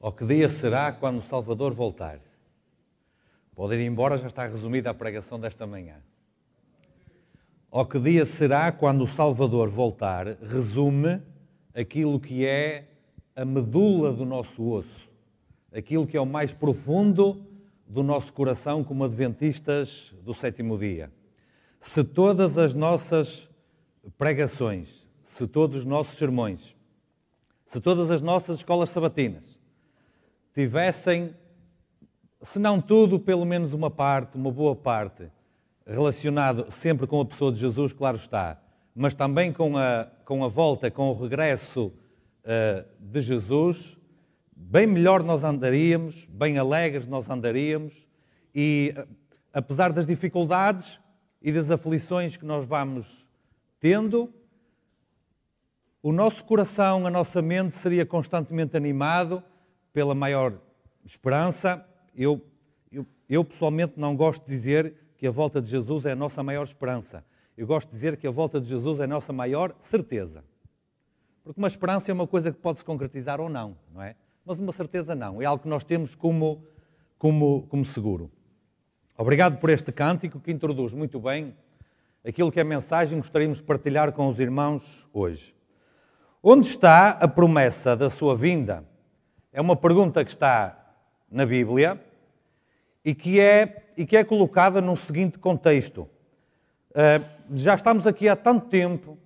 Ou que dia será quando o Salvador voltar? Pode ir embora, já está resumida a pregação desta manhã. Ou que dia será quando o Salvador voltar? Resume aquilo que é a medula do nosso osso, aquilo que é o mais profundo do nosso coração como adventistas do sétimo dia. Se todas as nossas pregações, se todos os nossos sermões, se todas as nossas escolas sabatinas, tivessem, se não tudo, pelo menos uma parte, uma boa parte, relacionado sempre com a pessoa de Jesus, claro está, mas também com a, com a volta, com o regresso uh, de Jesus, bem melhor nós andaríamos, bem alegres nós andaríamos e, eh, apesar das dificuldades e das aflições que nós vamos tendo, o nosso coração, a nossa mente seria constantemente animado pela maior esperança. Eu, eu, eu, pessoalmente não gosto de dizer que a volta de Jesus é a nossa maior esperança. Eu gosto de dizer que a volta de Jesus é a nossa maior certeza. Porque uma esperança é uma coisa que pode se concretizar ou não, não é? Mas uma certeza não, é algo que nós temos como, como, como seguro. Obrigado por este cântico que introduz muito bem aquilo que é a mensagem que gostaríamos de partilhar com os irmãos hoje. Onde está a promessa da sua vinda? É uma pergunta que está na Bíblia e que é, e que é colocada num seguinte contexto. Uh, já estamos aqui há tanto tempo,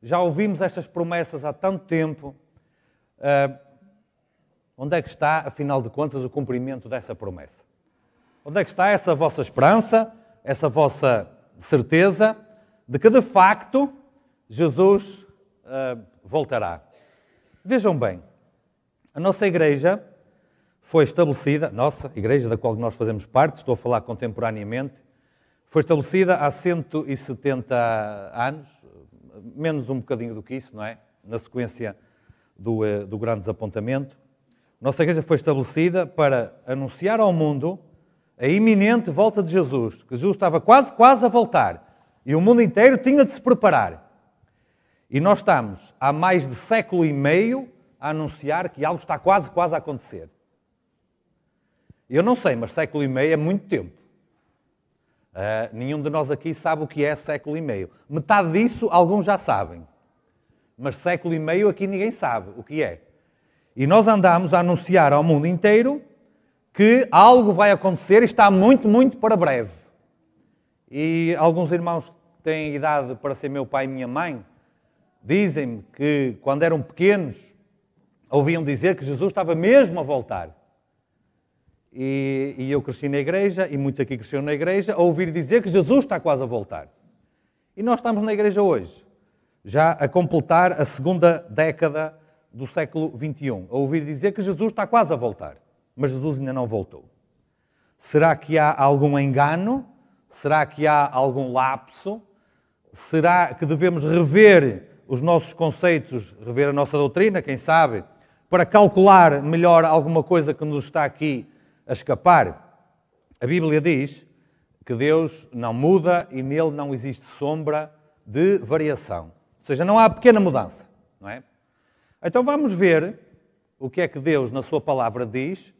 já ouvimos estas promessas há tanto tempo. Uh, onde é que está, afinal de contas, o cumprimento dessa promessa? Onde é que está essa vossa esperança, essa vossa certeza de que, de facto, Jesus uh, voltará? Vejam bem, a nossa igreja foi estabelecida, nossa igreja da qual nós fazemos parte, estou a falar contemporaneamente, foi estabelecida há 170 anos, menos um bocadinho do que isso, não é? Na sequência do, eh, do grande desapontamento. Nossa igreja foi estabelecida para anunciar ao mundo a iminente volta de Jesus, que Jesus estava quase, quase a voltar e o mundo inteiro tinha de se preparar. E nós estamos há mais de século e meio a anunciar que algo está quase, quase a acontecer. Eu não sei, mas século e meio é muito tempo. Uh, nenhum de nós aqui sabe o que é século e meio. Metade disso alguns já sabem. Mas século e meio aqui ninguém sabe o que é. E nós andamos a anunciar ao mundo inteiro que algo vai acontecer e está muito, muito para breve. E alguns irmãos têm idade para ser meu pai e minha mãe, dizem-me que quando eram pequenos ouviam dizer que Jesus estava mesmo a voltar. E, e, eu cresci na igreja, e muitos aqui cresceram na igreja, a ouvir dizer que Jesus está quase a voltar. E nós estamos na igreja hoje, já a completar a segunda década do século XXI, a ouvir dizer que Jesus está quase a voltar, mas Jesus ainda não voltou. Será que há algum engano? Será que há algum lapso? Será que devemos rever os nossos conceitos, rever a nossa doutrina? Quem sabe? para calcular melhor alguma coisa que nos está aqui a escapar. A Bíblia diz que Deus não muda e nele não existe sombra de variação. Ou seja, não há pequena mudança, não é? Então vamos ver o que é que Deus na sua palavra diz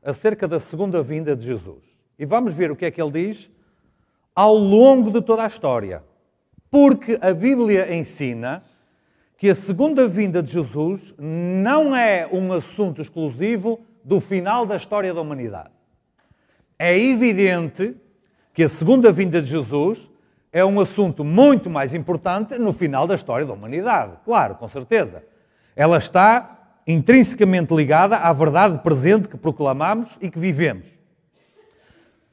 acerca da segunda vinda de Jesus. E vamos ver o que é que ele diz ao longo de toda a história. Porque a Bíblia ensina que a segunda vinda de Jesus não é um assunto exclusivo do final da história da humanidade. É evidente que a segunda vinda de Jesus é um assunto muito mais importante no final da história da humanidade, claro, com certeza. Ela está intrinsecamente ligada à verdade presente que proclamamos e que vivemos.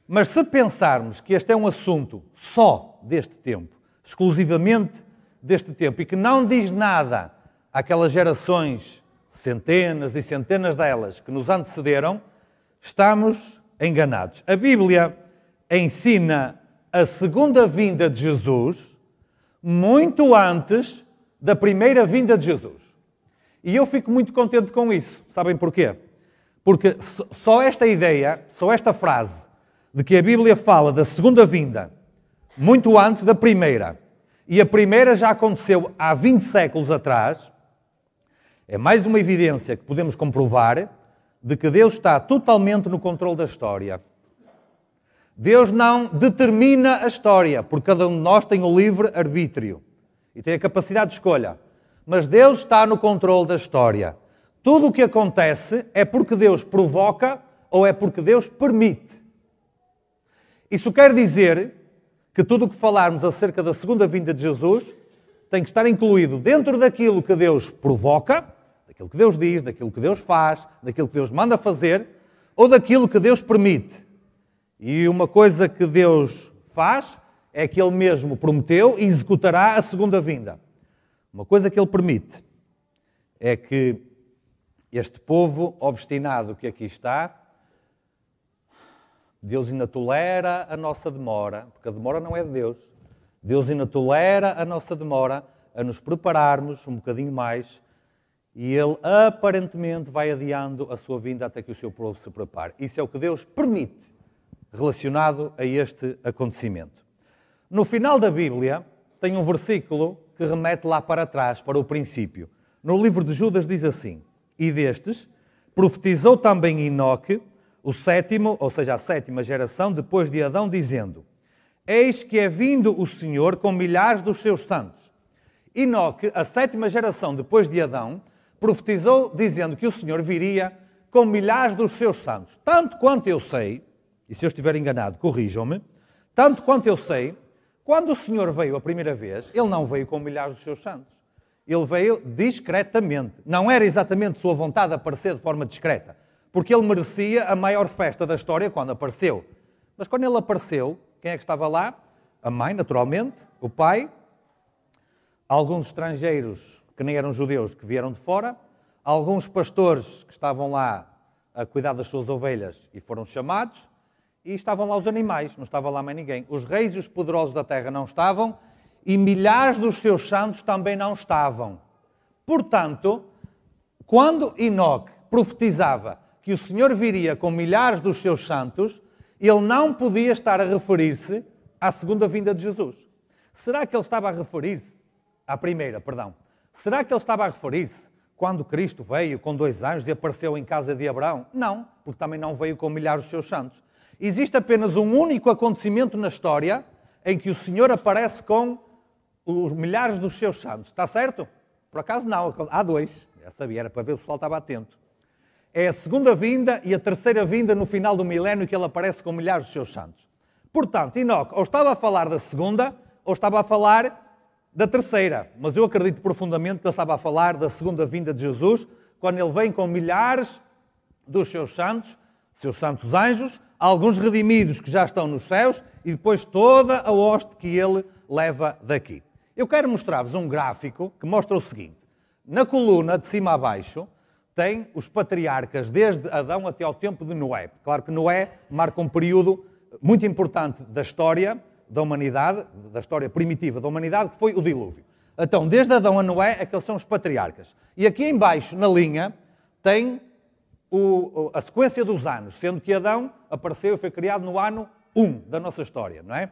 Mas se pensarmos que este é um assunto só deste tempo, exclusivamente deste tempo e que não diz nada àquelas gerações, centenas e centenas delas que nos antecederam, estamos enganados. A Bíblia ensina a segunda vinda de Jesus muito antes da primeira vinda de Jesus. E eu fico muito contente com isso. Sabem porquê? Porque só esta ideia, só esta frase de que a Bíblia fala da segunda vinda muito antes da primeira, e a primeira já aconteceu há 20 séculos atrás, é mais uma evidência que podemos comprovar de que Deus está totalmente no controle da história. Deus não determina a história, porque cada um de nós tem o livre arbítrio e tem a capacidade de escolha. Mas Deus está no controle da história. Tudo o que acontece é porque Deus provoca ou é porque Deus permite. Isso quer dizer que tudo o que falarmos acerca da segunda vinda de Jesus tem que estar incluído dentro daquilo que Deus provoca, daquilo que Deus diz, daquilo que Deus faz, daquilo que Deus manda fazer, ou daquilo que Deus permite. E uma coisa que Deus faz é que Ele mesmo prometeu e executará a segunda vinda. Uma coisa que Ele permite é que este povo obstinado que aqui está Deus ainda tolera a nossa demora, porque a demora não é de Deus. Deus ainda tolera a nossa demora a nos prepararmos um bocadinho mais e Ele aparentemente vai adiando a sua vinda até que o seu povo se prepare. Isso é o que Deus permite relacionado a este acontecimento. No final da Bíblia, tem um versículo que remete lá para trás, para o princípio. No livro de Judas diz assim: E destes profetizou também Enoque o sétimo, ou seja, a sétima geração, depois de Adão, dizendo: Eis que é vindo o Senhor com milhares dos seus santos. Enoque, a sétima geração depois de Adão, profetizou dizendo que o Senhor viria com milhares dos seus santos. Tanto quanto eu sei, e se eu estiver enganado, corrijam-me, tanto quanto eu sei, quando o Senhor veio a primeira vez, ele não veio com milhares dos seus santos. Ele veio discretamente. Não era exatamente sua vontade aparecer de forma discreta. Porque ele merecia a maior festa da história quando apareceu. Mas quando ele apareceu, quem é que estava lá? A mãe, naturalmente, o pai, alguns estrangeiros que nem eram judeus que vieram de fora, alguns pastores que estavam lá a cuidar das suas ovelhas e foram chamados, e estavam lá os animais, não estava lá mais ninguém. Os reis e os poderosos da terra não estavam e milhares dos seus santos também não estavam. Portanto, quando Enoque profetizava que o Senhor viria com milhares dos seus santos, ele não podia estar a referir-se à segunda vinda de Jesus. Será que ele estava a referir-se à primeira, perdão? Será que ele estava a referir-se quando Cristo veio com dois anjos e apareceu em casa de Abraão? Não, porque também não veio com milhares dos seus santos. Existe apenas um único acontecimento na história em que o Senhor aparece com os milhares dos seus santos. Está certo? Por acaso não, há dois. Já sabia, era para ver o pessoal estava atento. É a segunda vinda e a terceira vinda no final do milénio que ele aparece com milhares de seus santos. Portanto, Enoque ou estava a falar da segunda ou estava a falar da terceira, mas eu acredito profundamente que ele estava a falar da segunda vinda de Jesus, quando ele vem com milhares dos seus santos, seus santos anjos, alguns redimidos que já estão nos céus e depois toda a hoste que ele leva daqui. Eu quero mostrar-vos um gráfico que mostra o seguinte: na coluna de cima a baixo, tem os patriarcas, desde Adão até ao tempo de Noé. Claro que Noé marca um período muito importante da história da humanidade, da história primitiva da humanidade, que foi o dilúvio. Então, desde Adão a Noé, aqueles é são os patriarcas. E aqui embaixo, na linha, tem o, a sequência dos anos, sendo que Adão apareceu e foi criado no ano 1 da nossa história, não é?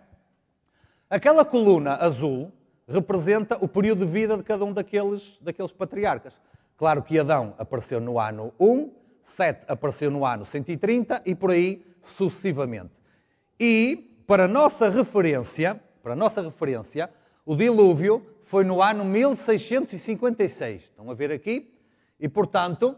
Aquela coluna azul representa o período de vida de cada um daqueles, daqueles patriarcas. Claro que Adão apareceu no ano 1, Sete apareceu no ano 130 e por aí sucessivamente. E, para nossa referência, para nossa referência, o dilúvio foi no ano 1656. Estão a ver aqui? E, portanto,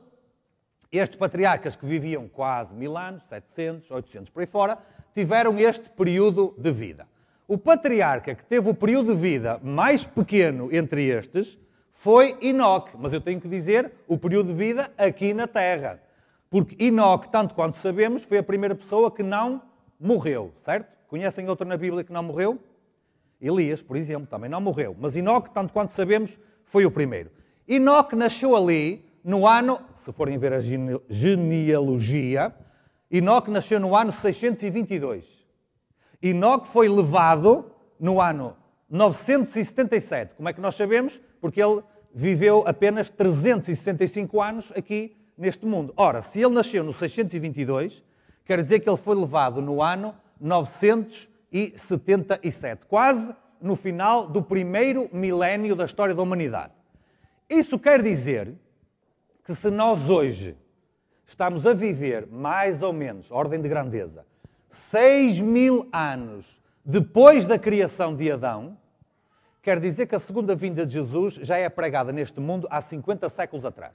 estes patriarcas que viviam quase mil anos, 700, 800 por aí fora, tiveram este período de vida. O patriarca que teve o período de vida mais pequeno entre estes foi Enoque, mas eu tenho que dizer o período de vida aqui na Terra. Porque Enoque, tanto quanto sabemos, foi a primeira pessoa que não morreu, certo? Conhecem outro na Bíblia que não morreu? Elias, por exemplo, também não morreu. Mas Enoque, tanto quanto sabemos, foi o primeiro. Enoque nasceu ali no ano, se forem ver a genealogia, Enoque nasceu no ano 622. Enoque foi levado no ano 977. Como é que nós sabemos? Porque ele viveu apenas 365 anos aqui neste mundo. Ora, se ele nasceu no 622, quer dizer que ele foi levado no ano 977, quase no final do primeiro milénio da história da humanidade. Isso quer dizer que se nós hoje estamos a viver mais ou menos, ordem de grandeza, 6 mil anos depois da criação de Adão, quer dizer que a segunda vinda de Jesus já é pregada neste mundo há 50 séculos atrás.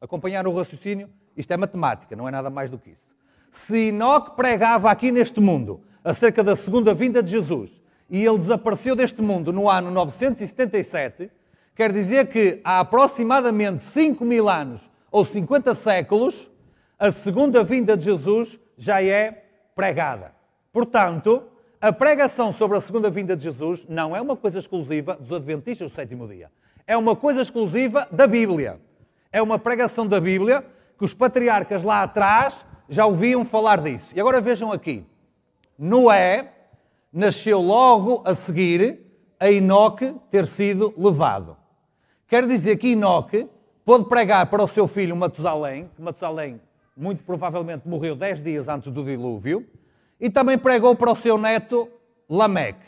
Acompanhar o raciocínio? Isto é matemática, não é nada mais do que isso. Se Enoque pregava aqui neste mundo acerca da segunda vinda de Jesus e ele desapareceu deste mundo no ano 977, quer dizer que há aproximadamente 5 mil anos ou 50 séculos, a segunda vinda de Jesus já é pregada. Portanto, a pregação sobre a segunda vinda de Jesus não é uma coisa exclusiva dos Adventistas do sétimo dia. É uma coisa exclusiva da Bíblia. É uma pregação da Bíblia que os patriarcas lá atrás já ouviam falar disso. E agora vejam aqui. Noé nasceu logo a seguir a Enoque ter sido levado. Quer dizer que Enoque pôde pregar para o seu filho Matusalém, que Matusalém muito provavelmente morreu dez dias antes do dilúvio, e também pregou para o seu neto Lameque.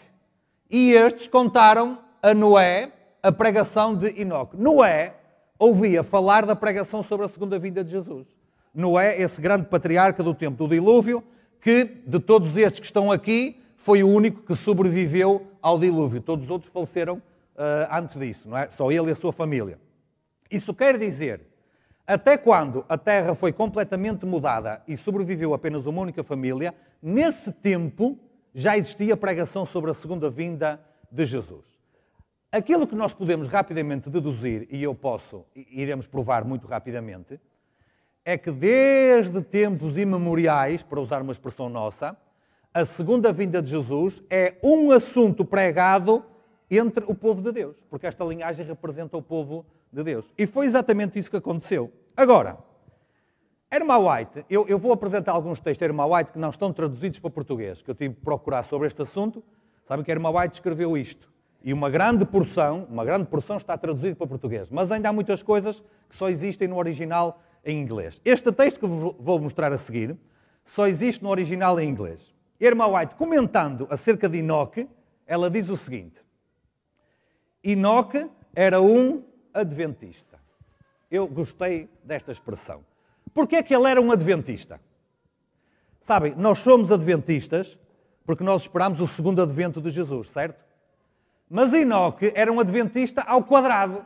E estes contaram a Noé a pregação de Enoque. Noé ouvia falar da pregação sobre a segunda vinda de Jesus. Noé, esse grande patriarca do tempo do dilúvio, que de todos estes que estão aqui, foi o único que sobreviveu ao dilúvio. Todos os outros faleceram uh, antes disso, não é? Só ele e a sua família. Isso quer dizer até quando a terra foi completamente mudada e sobreviveu apenas uma única família, nesse tempo já existia pregação sobre a segunda vinda de Jesus. Aquilo que nós podemos rapidamente deduzir, e eu posso, e iremos provar muito rapidamente, é que desde tempos imemoriais, para usar uma expressão nossa, a segunda vinda de Jesus é um assunto pregado entre o povo de Deus, porque esta linhagem representa o povo de Deus. E foi exatamente isso que aconteceu. Agora, Irma White, eu, eu, vou apresentar alguns textos de Irma White que não estão traduzidos para português, que eu tive que procurar sobre este assunto. Sabem que Irma White escreveu isto. E uma grande porção, uma grande porção está traduzida para português. Mas ainda há muitas coisas que só existem no original em inglês. Este texto que vou mostrar a seguir só existe no original em inglês. Irma White, comentando acerca de Enoque, ela diz o seguinte: Enoque era um adventista. Eu gostei desta expressão. Porquê é que ele era um adventista? Sabem, nós somos adventistas porque nós esperamos o segundo advento de Jesus, certo? Mas Enoque era um adventista ao quadrado,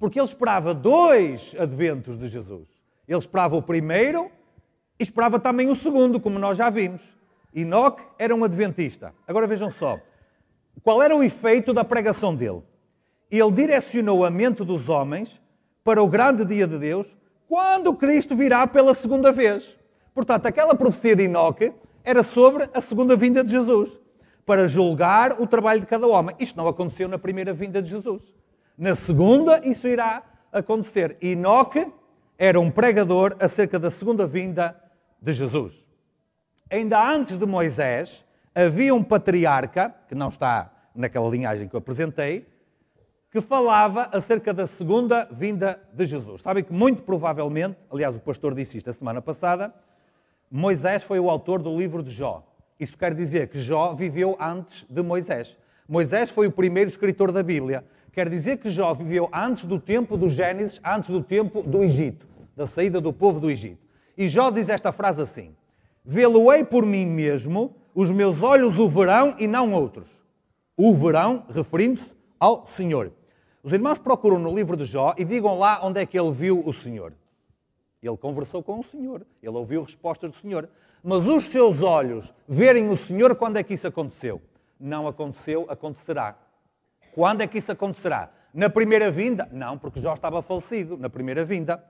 porque ele esperava dois adventos de Jesus. Ele esperava o primeiro e esperava também o segundo, como nós já vimos. Enoque era um adventista. Agora vejam só, qual era o efeito da pregação dele? Ele direcionou a mente dos homens para o grande dia de Deus, quando Cristo virá pela segunda vez. Portanto, aquela profecia de Enoque era sobre a segunda vinda de Jesus, para julgar o trabalho de cada homem. Isto não aconteceu na primeira vinda de Jesus. Na segunda, isso irá acontecer. Enoque era um pregador acerca da segunda vinda de Jesus. Ainda antes de Moisés, havia um patriarca, que não está naquela linhagem que eu apresentei, que falava acerca da segunda vinda de Jesus. Sabem que muito provavelmente, aliás, o pastor disse isto a semana passada, Moisés foi o autor do livro de Jó. Isso quer dizer que Jó viveu antes de Moisés. Moisés foi o primeiro escritor da Bíblia. Quer dizer que Jó viveu antes do tempo do Gênesis, antes do tempo do Egito, da saída do povo do Egito. E Jó diz esta frase assim: Vê-lo-ei por mim mesmo, os meus olhos o verão e não outros. O verão, referindo-se ao Senhor. Os irmãos procuram no livro de Jó e digam lá onde é que ele viu o Senhor. Ele conversou com o Senhor, ele ouviu respostas do Senhor. Mas os seus olhos verem o Senhor quando é que isso aconteceu? Não aconteceu, acontecerá. Quando é que isso acontecerá? Na primeira vinda? Não, porque Jó estava falecido na primeira vinda.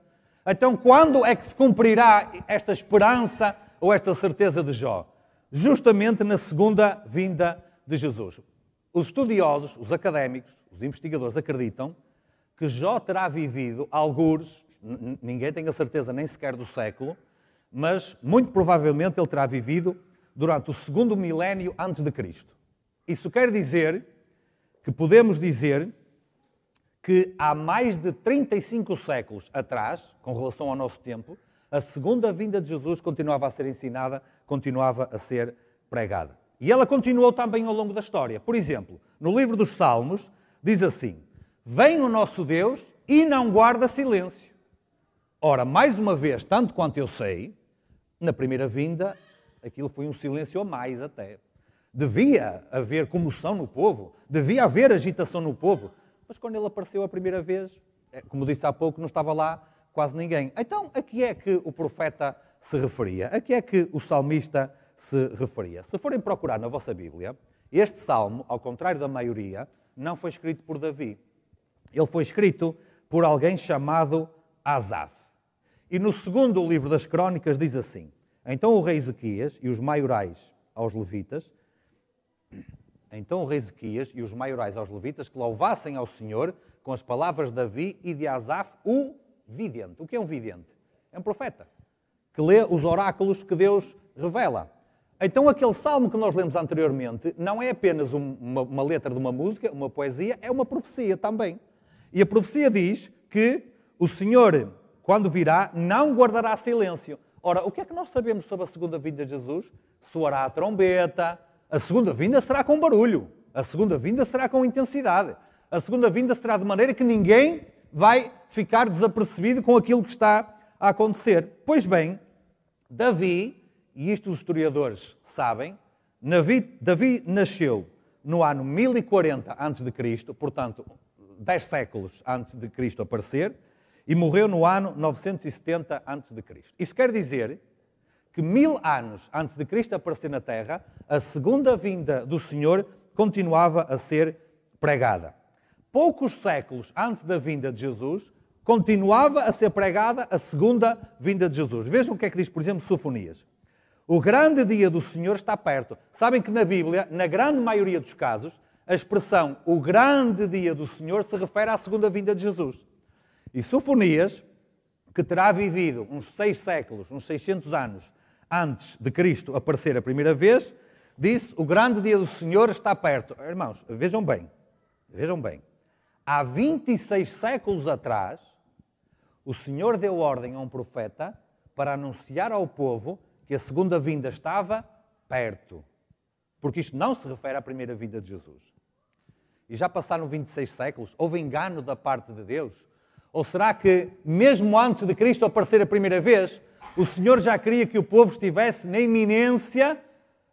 Então, quando é que se cumprirá esta esperança ou esta certeza de Jó? Justamente na segunda vinda de Jesus. Os estudiosos, os académicos, os investigadores acreditam que Jó terá vivido algures, ninguém tem a certeza nem sequer do século, mas muito provavelmente ele terá vivido durante o segundo milénio antes de Cristo. Isso quer dizer que podemos dizer que há mais de 35 séculos atrás, com relação ao nosso tempo, a segunda vinda de Jesus continuava a ser ensinada, continuava a ser pregada. E ela continuou também ao longo da história. Por exemplo, no livro dos Salmos, Diz assim: Vem o nosso Deus e não guarda silêncio. Ora, mais uma vez, tanto quanto eu sei, na primeira vinda aquilo foi um silêncio a mais até. Devia haver comoção no povo, devia haver agitação no povo, mas quando ele apareceu a primeira vez, eh, como disse há pouco, não estava lá quase ninguém. Então, a que é que o profeta se referia? A que é que o salmista se referia? Se forem procurar na vossa Bíblia, este salmo, ao contrário da maioria, não foi escrito por Davi. Ele foi escrito por alguém chamado Asaf. E no segundo livro das Crônicas diz assim: Então o rei Ezequias e os maiorais aos levitas, então o rei Ezequias e os maiorais aos levitas que louvassem ao Senhor com as palavras de Davi e de Asaf, o vidente. O que é um vidente? É um profeta que lê os oráculos que Deus revela. Então, aquele salmo que nós lemos anteriormente não é apenas uma, uma, letra de uma música, uma poesia, é uma profecia também. E a profecia diz que o Senhor, quando virá, não guardará silêncio. Ora, o que é que nós sabemos sobre a segunda vinda de Jesus? Soará a trombeta, a segunda vinda será com barulho, a segunda vinda será com intensidade, a segunda vinda será de maneira que ninguém vai ficar desapercebido com aquilo que está a acontecer. Pois bem, Davi e isto os historiadores sabem, Davi, Davi nasceu no ano 1040 a.C., portanto, 10 séculos antes de Cristo aparecer, e morreu no ano 970 a.C. Isso quer dizer que mil anos antes de Cristo aparecer na Terra, a segunda vinda do Senhor continuava a ser pregada. Poucos séculos antes da vinda de Jesus, continuava a ser pregada a segunda vinda de Jesus. Vejam o que é que diz, por exemplo, Sofonias. O grande dia do Senhor está perto. Sabem que na Bíblia, na grande maioria dos casos, a expressão o grande dia do Senhor se refere à segunda vinda de Jesus. E Sofonias, que terá vivido uns seis séculos, uns 600 anos antes de Cristo aparecer a primeira vez, disse: O grande dia do Senhor está perto. Irmãos, vejam bem, vejam bem. Há 26 séculos atrás, o Senhor deu ordem a um profeta para anunciar ao povo que a segunda vinda estava perto. Porque isto não se refere à primeira vinda de Jesus. E já passaram 26 séculos, houve engano da parte de Deus? Ou será que, mesmo antes de Cristo aparecer a primeira vez, o Senhor já queria que o povo estivesse na iminência,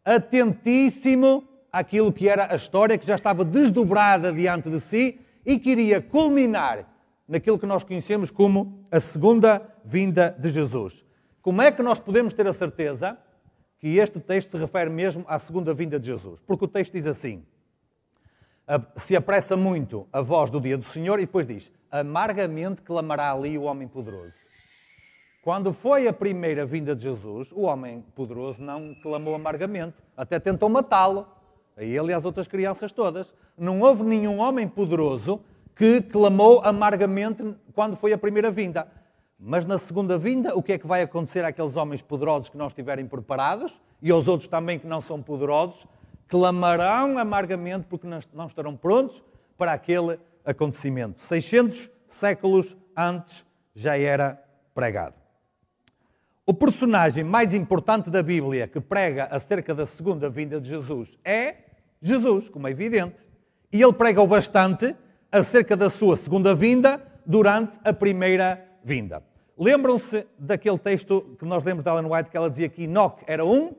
atentíssimo àquilo que era a história que já estava desdobrada diante de si e queria culminar naquilo que nós conhecemos como a segunda vinda de Jesus. Como é que nós podemos ter a certeza que este texto se refere mesmo à segunda vinda de Jesus? Porque o texto diz assim: se apressa muito a voz do dia do Senhor e depois diz: amargamente clamará ali o homem poderoso. Quando foi a primeira vinda de Jesus, o homem poderoso não clamou amargamente, até tentou matá-lo, a ele e às outras crianças todas. Não houve nenhum homem poderoso que clamou amargamente quando foi a primeira vinda. Mas na segunda vinda, o que é que vai acontecer àqueles homens poderosos que não estiverem preparados e aos outros também que não são poderosos? Clamarão amargamente porque não estarão prontos para aquele acontecimento. 600 séculos antes já era pregado. O personagem mais importante da Bíblia que prega acerca da segunda vinda de Jesus é Jesus, como é evidente. E ele prega o bastante acerca da sua segunda vinda durante a primeira vinda. Lembram-se daquele texto que nós lemos de Ellen White que ela dizia que Enoch era um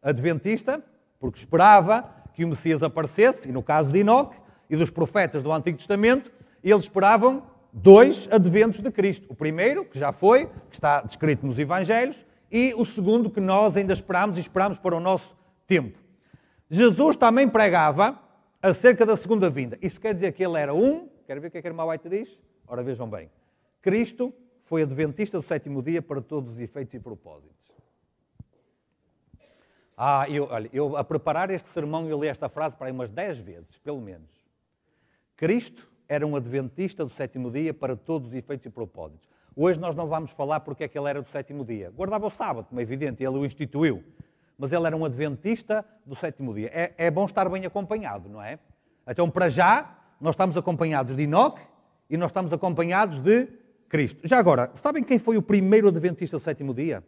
adventista, porque esperava que o Messias aparecesse, e no caso de Enoch e dos profetas do Antigo Testamento, eles esperavam dois adventos de Cristo. O primeiro, que já foi, que está descrito nos Evangelhos, e o segundo, que nós ainda esperamos e esperamos para o nosso tempo. Jesus também pregava acerca da segunda vinda. Isso quer dizer que ele era um, quer ver o que é que a irmã White diz? Ora, vejam bem. Cristo foi adventista do sétimo dia para todos os efeitos e propósitos. Ah, eu, olha, eu a preparar este sermão eu li esta frase para aí umas dez vezes, pelo menos. Cristo era um adventista do sétimo dia para todos os efeitos e propósitos. Hoje nós não vamos falar porque é que ele era do sétimo dia. Guardava o sábado, como é evidente, ele o instituiu. Mas ele era um adventista do sétimo dia. É, é bom estar bem acompanhado, não é? Então, para já, nós estamos acompanhados de Enoque e nós estamos acompanhados de Cristo. Já agora, sabem quem foi o primeiro adventista do sétimo dia?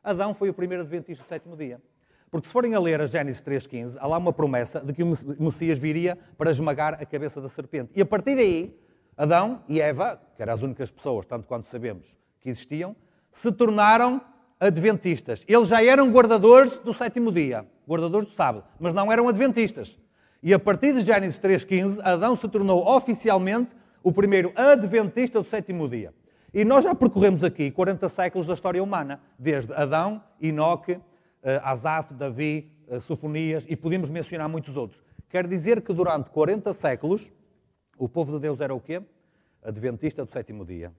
Adão foi o primeiro adventista do sétimo dia. Porque se forem a ler a Gênesis 3.15, há lá uma promessa de que o Messias viria para esmagar a cabeça da serpente. E a partir daí, Adão e Eva, que eram as únicas pessoas, tanto quanto sabemos, que existiam, se tornaram adventistas. Eles já eram guardadores do sétimo dia, guardadores do sábado, mas não eram adventistas. E a partir de Gênesis 3.15, Adão se tornou oficialmente o primeiro adventista do sétimo dia. E nós já percorremos aqui 40 séculos da história humana, desde Adão, Enoque, eh, Asaf, Davi, eh, Sofonias e podíamos mencionar muitos outros. Quer dizer que durante 40 séculos o povo de Deus era o quê? Adventista do sétimo dia.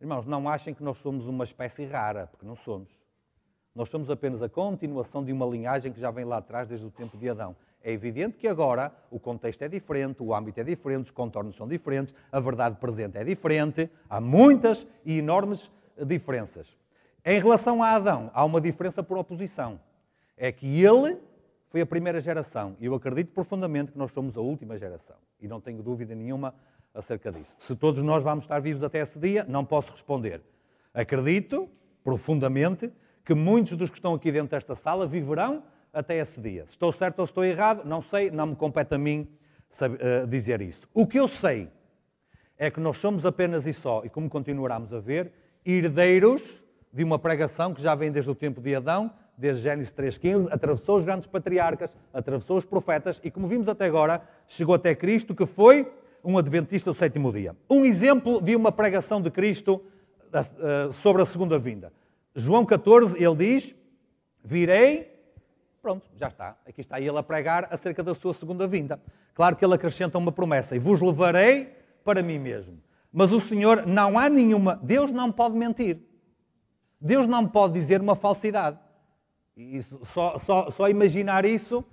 Irmãos, não achem que nós somos uma espécie rara, porque não somos. Nós somos apenas a continuação de uma linhagem que já vem lá atrás desde o tempo de Adão. É evidente que agora o contexto é diferente, o âmbito é diferente, os contornos são diferentes, a verdade presente é diferente, há muitas e enormes diferenças. Em relação a Adão, há uma diferença por oposição. É que ele foi a primeira geração e eu acredito profundamente que nós somos a última geração. E não tenho dúvida nenhuma acerca disso. Se todos nós vamos estar vivos até esse dia, não posso responder. Acredito profundamente que muitos dos que estão aqui dentro desta sala viverão até esse dia. Se estou certo ou estou errado, não sei, não me compete a mim eh, dizer isso. O que eu sei é que nós somos apenas e só, e como continuaremos a ver, herdeiros de uma pregação que já vem desde o tempo de Adão, desde Gênesis 3.15, atravessou os grandes patriarcas, atravessou os profetas e, como vimos até agora, chegou até Cristo, que foi um adventista do sétimo dia. Um exemplo de uma pregação de Cristo eh, sobre a segunda vinda. João 14, ele diz: Virei Pronto, já está. Aqui está ele a pregar acerca da sua segunda vinda. Claro que ele acrescenta uma promessa: e vos levarei para mim mesmo. Mas o Senhor não há nenhuma. Deus não pode mentir. Deus não pode dizer uma falsidade. E só, só, só imaginar isso,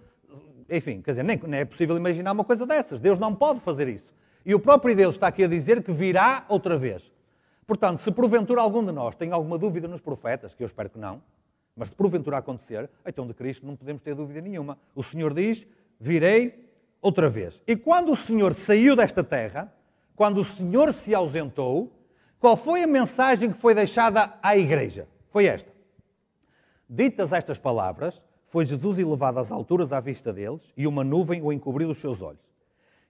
enfim, quer dizer, nem, nem é possível imaginar uma coisa dessas. Deus não pode fazer isso. E o próprio Deus está aqui a dizer que virá outra vez. Portanto, se porventura algum de nós tem alguma dúvida nos profetas, que eu espero que não, mas se porventura acontecer, então de Cristo não podemos ter dúvida nenhuma. O Senhor diz: Virei outra vez. E quando o Senhor saiu desta terra, quando o Senhor se ausentou, qual foi a mensagem que foi deixada à igreja? Foi esta. Ditas estas palavras, foi Jesus elevado às alturas à vista deles, e uma nuvem o encobriu dos seus olhos.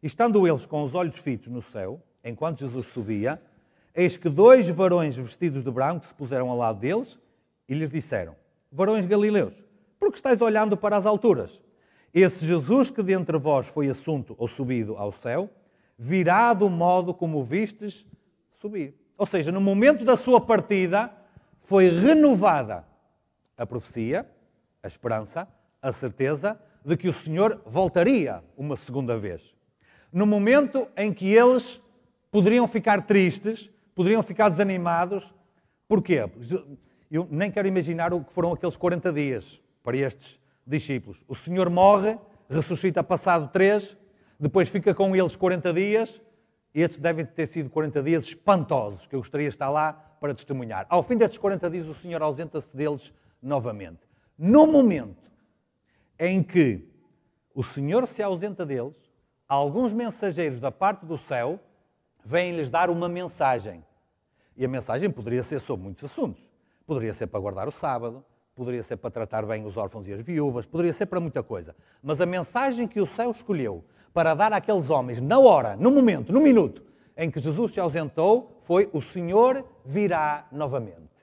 E estando eles com os olhos fitos no céu, enquanto Jesus subia, eis que dois varões vestidos de branco se puseram ao lado deles e lhes disseram: varões galileus, porque estáis olhando para as alturas. Esse Jesus que de entre vós foi assunto ou subido ao céu, virá do modo como o vistes subir. Ou seja, no momento da sua partida, foi renovada a profecia, a esperança, a certeza de que o Senhor voltaria uma segunda vez. No momento em que eles poderiam ficar tristes, poderiam ficar desanimados, porquê? Eu nem quero imaginar o que foram aqueles 40 dias para estes discípulos. O Senhor morre, ressuscita passado três, depois fica com eles 40 dias. Estes devem ter sido 40 dias espantosos, que eu gostaria de estar lá para testemunhar. Ao fim destes 40 dias, o Senhor ausenta-se deles novamente. No momento em que o Senhor se ausenta deles, alguns mensageiros da parte do céu vêm-lhes dar uma mensagem. E a mensagem poderia ser sobre muitos assuntos. Poderia ser para guardar o sábado, poderia ser para tratar bem os órfãos e as viúvas, poderia ser para muita coisa. Mas a mensagem que o céu escolheu para dar àqueles homens, na hora, no momento, no minuto em que Jesus se ausentou, foi: O Senhor virá novamente.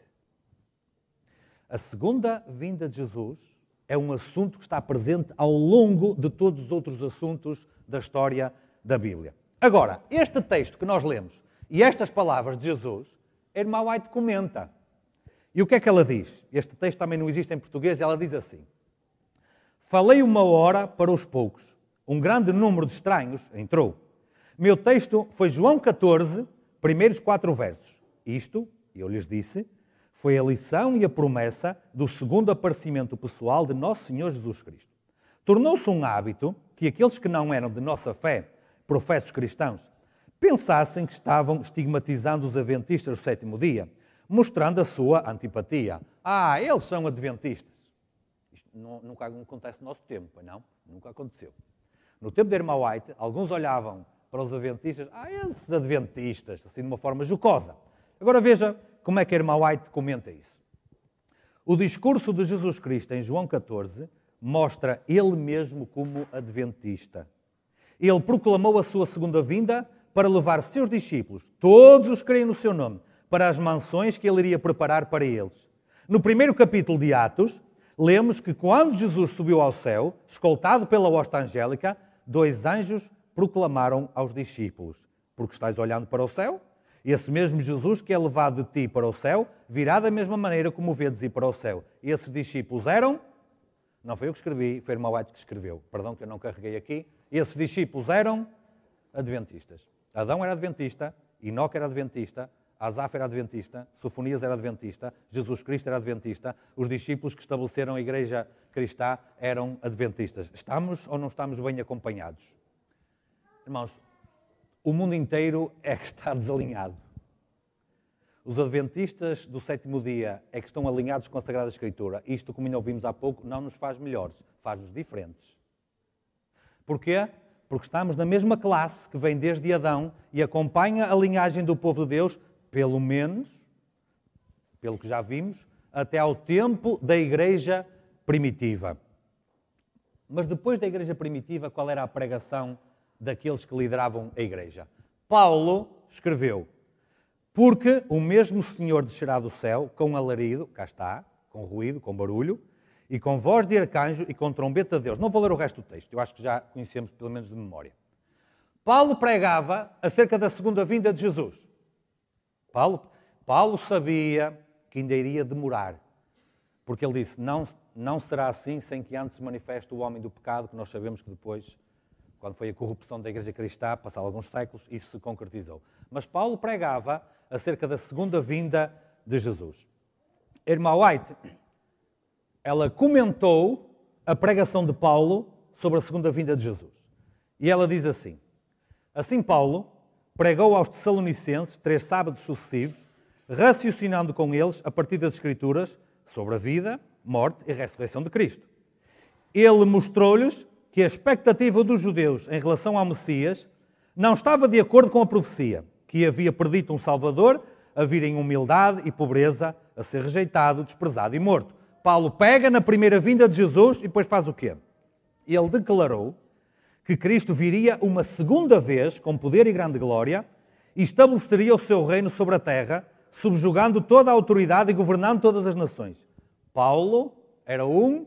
A segunda vinda de Jesus é um assunto que está presente ao longo de todos os outros assuntos da história da Bíblia. Agora, este texto que nós lemos e estas palavras de Jesus, a irmã White comenta. E o que é que ela diz? Este texto também não existe em português, ela diz assim: Falei uma hora para os poucos. Um grande número de estranhos entrou. Meu texto foi João 14, primeiros quatro versos. Isto, eu lhes disse, foi a lição e a promessa do segundo aparecimento pessoal de Nosso Senhor Jesus Cristo. Tornou-se um hábito que aqueles que não eram de nossa fé, professos cristãos, pensassem que estavam estigmatizando os adventistas do sétimo dia mostrando a sua antipatia. Ah, eles são adventistas. Isto não, nunca acontece no nosso tempo, não? Nunca aconteceu. No tempo da irmã White, alguns olhavam para os adventistas, ah, esses adventistas, assim de uma forma jocosa. Agora veja como é que a irmã White comenta isso. O discurso de Jesus Cristo em João 14 mostra ele mesmo como adventista. Ele proclamou a sua segunda vinda para levar seus discípulos, todos os que creem no seu nome, para as mansões que ele iria preparar para eles. No primeiro capítulo de Atos, lemos que quando Jesus subiu ao céu, escoltado pela hosta angélica, dois anjos proclamaram aos discípulos: Porque estás olhando para o céu? Esse mesmo Jesus que é levado de ti para o céu virá da mesma maneira como vedes ir para o céu. Esses discípulos eram. Não foi eu que escrevi, foi o irmão White que escreveu. Perdão que eu não carreguei aqui. Esses discípulos eram adventistas. Adão era adventista, Enoque era adventista, Asaf era adventista, Sofonias era adventista, Jesus Cristo era adventista, os discípulos que estabeleceram a igreja cristã eram adventistas. Estamos ou não estamos bem acompanhados? Irmãos, o mundo inteiro é que está desalinhado. Os adventistas do sétimo dia é que estão alinhados com a Sagrada Escritura. Isto, como ainda ouvimos há pouco, não nos faz melhores, faz-nos diferentes. Porquê? Porque estamos na mesma classe que vem desde Adão e acompanha a linhagem do povo de Deus pelo menos, pelo que já vimos, até ao tempo da igreja primitiva. Mas depois da igreja primitiva, qual era a pregação daqueles que lideravam a igreja? Paulo escreveu: Porque o mesmo Senhor descerá do céu com alarido, cá está, com ruído, com barulho, e com voz de arcanjo e com trombeta de Deus. Não vou ler o resto do texto, eu acho que já conhecemos pelo menos de memória. Paulo pregava acerca da segunda vinda de Jesus. Paulo, Paulo sabia que ainda iria demorar, porque ele disse: não, não será assim sem que antes se manifeste o homem do pecado, que nós sabemos que depois, quando foi a corrupção da Igreja Cristã, passaram alguns séculos, isso se concretizou. Mas Paulo pregava acerca da segunda vinda de Jesus. A irmã White, ela comentou a pregação de Paulo sobre a segunda vinda de Jesus. E ela diz assim: Assim, Paulo pregou aos Tessalonicenses três sábados sucessivos, raciocinando com eles a partir das Escrituras sobre a vida, morte e ressurreição de Cristo. Ele mostrou-lhes que a expectativa dos judeus em relação ao Messias não estava de acordo com a profecia, que havia predito um Salvador a vir em humildade e pobreza, a ser rejeitado, desprezado e morto. Paulo pega na primeira vinda de Jesus e depois faz o quê? Ele declarou que Cristo viria uma segunda vez com poder e grande glória e estabeleceria o seu reino sobre a terra, subjugando toda a autoridade e governando todas as nações. Paulo era um.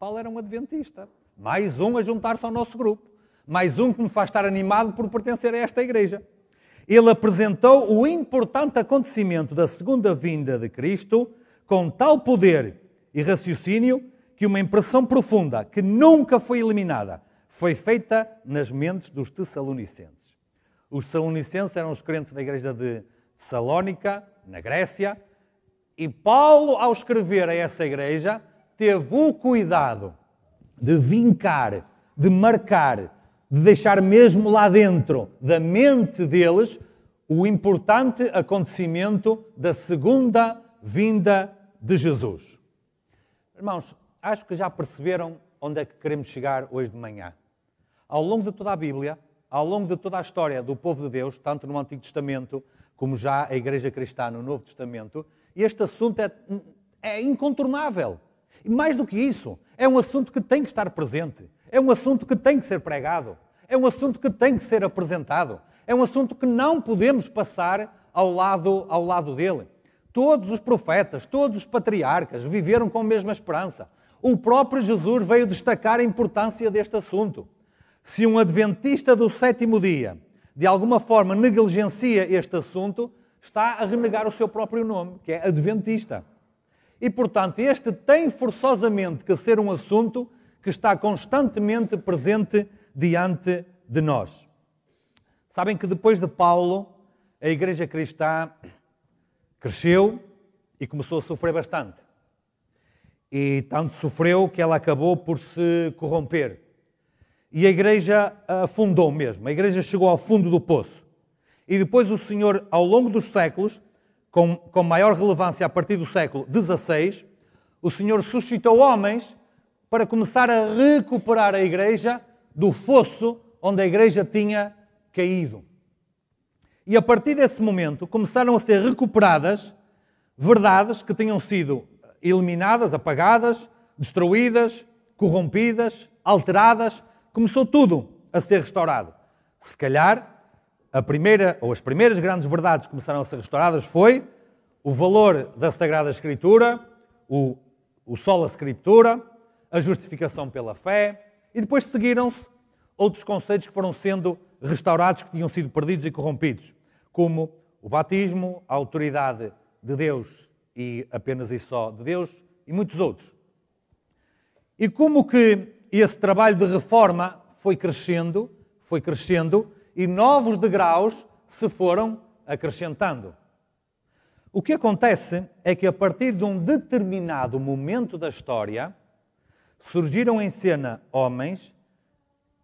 Paulo era um adventista. Mais um a juntar-se ao nosso grupo. Mais um que me faz estar animado por pertencer a esta igreja. Ele apresentou o importante acontecimento da segunda vinda de Cristo com tal poder e raciocínio que uma impressão profunda, que nunca foi eliminada, foi feita nas mentes dos Tessalonicenses. Os Tessalonicenses eram os crentes da igreja de Salónica, na Grécia, e Paulo, ao escrever a essa igreja, teve o cuidado de vincar, de marcar, de deixar mesmo lá dentro da mente deles o importante acontecimento da segunda vinda de Jesus. Irmãos, acho que já perceberam onde é que queremos chegar hoje de manhã ao longo de toda a Bíblia, ao longo de toda a história do povo de Deus, tanto no Antigo Testamento como já a Igreja Cristã no Novo Testamento, este assunto é, é incontornável. E mais do que isso, é um assunto que tem que estar presente, é um assunto que tem que ser pregado, é um assunto que tem que ser apresentado, é um assunto que não podemos passar ao lado, ao lado dele. Todos os profetas, todos os patriarcas viveram com a mesma esperança. O próprio Jesus veio destacar a importância deste assunto. Se um adventista do sétimo dia de alguma forma negligencia este assunto, está a renegar o seu próprio nome, que é adventista. E, portanto, este tem forçosamente que ser um assunto que está constantemente presente diante de nós. Sabem que depois de Paulo, a igreja cristã cresceu e começou a sofrer bastante. E tanto sofreu que ela acabou por se corromper. E a igreja afundou mesmo, a igreja chegou ao fundo do poço. E depois o Senhor, ao longo dos séculos, com, com maior relevância a partir do século XVI, o Senhor suscitou homens para começar a recuperar a igreja do fosso onde a igreja tinha caído. E a partir desse momento começaram a ser recuperadas verdades que tinham sido eliminadas, apagadas, destruídas, corrompidas, alteradas começou tudo a ser restaurado. Se calhar, a primeira ou as primeiras grandes verdades que começaram a ser restauradas foi o valor da Sagrada Escritura, o, o sola Escritura, a justificação pela fé, e depois seguiram-se outros conceitos que foram sendo restaurados, que tinham sido perdidos e corrompidos, como o batismo, a autoridade de Deus e apenas e só de Deus, e muitos outros. E como que esse trabalho de reforma foi crescendo, foi crescendo e novos degraus se foram acrescentando. O que acontece é que a partir de um determinado momento da história surgiram em cena homens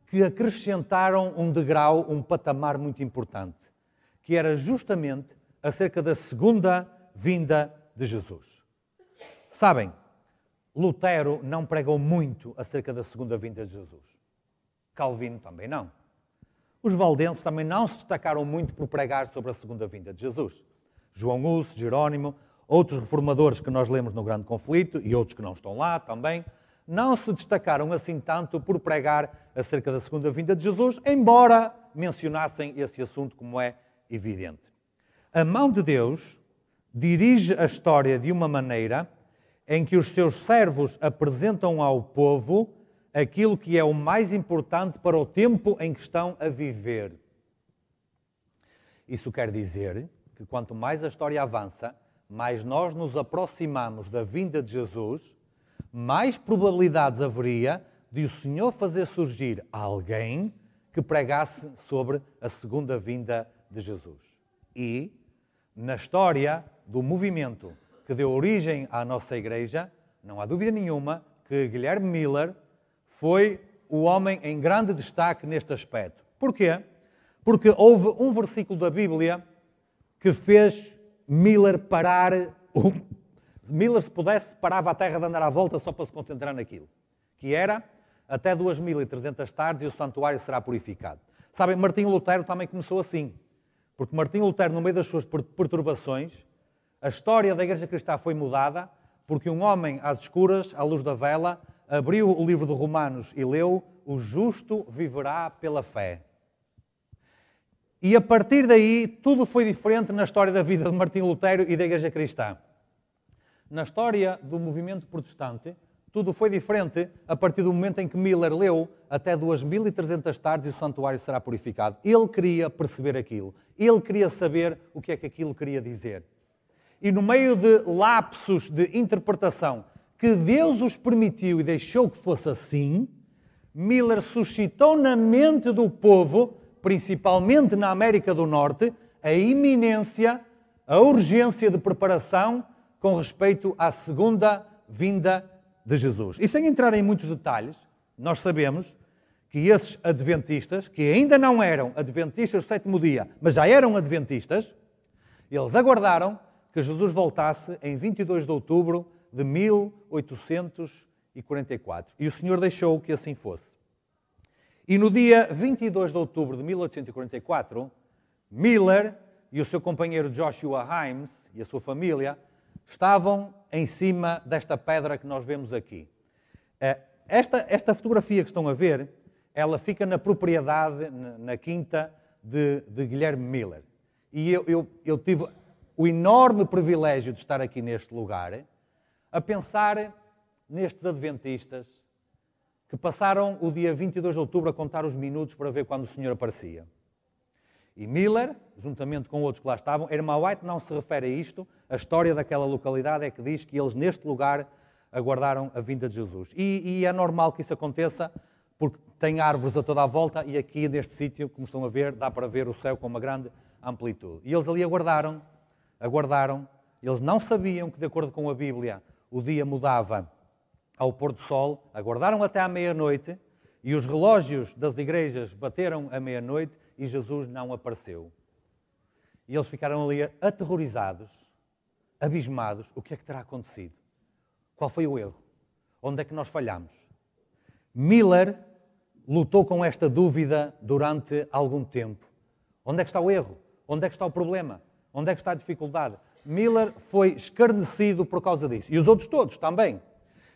que acrescentaram um degrau, um patamar muito importante, que era justamente acerca da segunda vinda de Jesus. Sabem, Lutero não pregou muito acerca da segunda vinda de Jesus. Calvino também não. Os valdenses também não se destacaram muito por pregar sobre a segunda vinda de Jesus. João Uso, Jerónimo, outros reformadores que nós lemos no Grande Conflito e outros que não estão lá também, não se destacaram assim tanto por pregar acerca da segunda vinda de Jesus, embora mencionassem esse assunto, como é evidente. A mão de Deus dirige a história de uma maneira em que os seus servos apresentam ao povo aquilo que é o mais importante para o tempo em que estão a viver. Isso quer dizer que quanto mais a história avança, mais nós nos aproximamos da vinda de Jesus, mais probabilidades haveria de o Senhor fazer surgir alguém que pregasse sobre a segunda vinda de Jesus. E, na história do movimento que deu origem à nossa igreja, não há dúvida nenhuma que Guilherme Miller foi o homem em grande destaque neste aspecto. Porquê? Porque houve um versículo da Bíblia que fez Miller parar. Miller, se pudesse, parava a terra de andar à volta só para se concentrar naquilo. Que era até 2.300 tardes e o santuário será purificado. Sabem, Martim Lutero também começou assim. Porque Martim Lutero, no meio das suas perturbações, a história da Igreja Cristã foi mudada porque um homem às escuras, à luz da vela, abriu o livro de Romanos e leu: O justo viverá pela fé. E a partir daí, tudo foi diferente na história da vida de Martim Lutero e da Igreja Cristã. Na história do movimento protestante, tudo foi diferente a partir do momento em que Miller leu até 2300 tardes e o santuário será purificado. Ele queria perceber aquilo. Ele queria saber o que é que aquilo queria dizer e no meio de lapsos de interpretação que Deus os permitiu e deixou que fosse assim, Miller suscitou na mente do povo, principalmente na América do Norte, a iminência, a urgência de preparação com respeito à segunda vinda de Jesus. E sem entrar em muitos detalhes, nós sabemos que esses adventistas, que ainda não eram adventistas do sétimo dia, mas já eram adventistas, eles aguardaram que Jesus voltasse em 22 de outubro de 1844. E o Senhor deixou que assim fosse. E no dia 22 de outubro de 1844, Miller e o seu companheiro Joshua Himes e a sua família estavam em cima desta pedra que nós vemos aqui. Eh, esta, esta fotografia que estão a ver, ela fica na propriedade, na, quinta de, de, Guilherme Miller. E eu, eu, eu tive o enorme privilégio de estar aqui neste lugar a pensar nestes adventistas que passaram o dia 22 de outubro a contar os minutos para ver quando o Senhor aparecia. E Miller, juntamente com outros que lá estavam, Irma White não se refere a isto, a história daquela localidade é que diz que eles neste lugar aguardaram a vinda de Jesus. E, e é normal que isso aconteça, porque tem árvores a toda a volta e aqui neste sítio, como estão a ver, dá para ver o céu com uma grande amplitude. E eles ali aguardaram aguardaram. Eles não sabiam que, de acordo com a Bíblia, o dia mudava ao pôr do sol, aguardaram até à meia-noite e os relógios das igrejas bateram à meia-noite e Jesus não apareceu. E eles ficaram ali aterrorizados, abismados: o que é que terá acontecido? Qual foi o erro? Onde é que nós falhamos? Miller lutou com esta dúvida durante algum tempo. Onde é que está o erro? Onde é que está o problema? Onde é que está a dificuldade? Miller foi escarnecido por causa disso. E os outros todos também.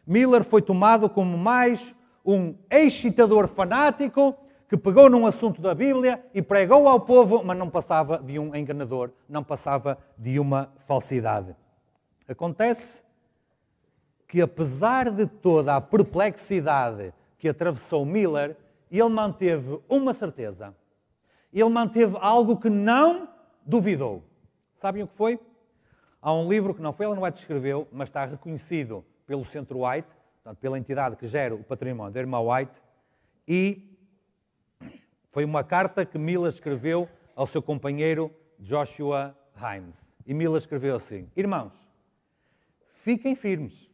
Miller foi tomado como mais um excitador fanático que pegou num assunto da Bíblia e pregou ao povo, mas não passava de um enganador, não passava de uma falsidade. Acontece que, apesar de toda a perplexidade que atravessou Miller, ele manteve uma certeza. Ele manteve algo que não duvidou. Sabem o que foi? Há um livro que não foi Ellen White é escreveu, mas está reconhecido pelo Centro White, portanto, pela entidade que gera o património da irmã White, e foi uma carta que Mila escreveu ao seu companheiro Joshua Himes. E Mila escreveu assim: Irmãos, fiquem firmes,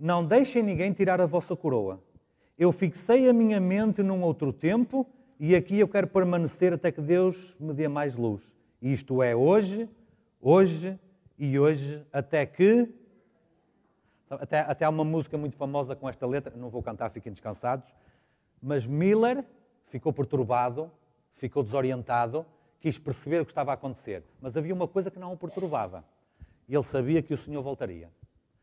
não deixem ninguém tirar a vossa coroa. Eu fixei a minha mente num outro tempo e aqui eu quero permanecer até que Deus me dê mais luz. Isto é hoje Hoje e hoje, até que. Até, até há uma música muito famosa com esta letra, não vou cantar, fiquem descansados. Mas Miller ficou perturbado, ficou desorientado, quis perceber o que estava a acontecer. Mas havia uma coisa que não o perturbava. Ele sabia que o Senhor voltaria.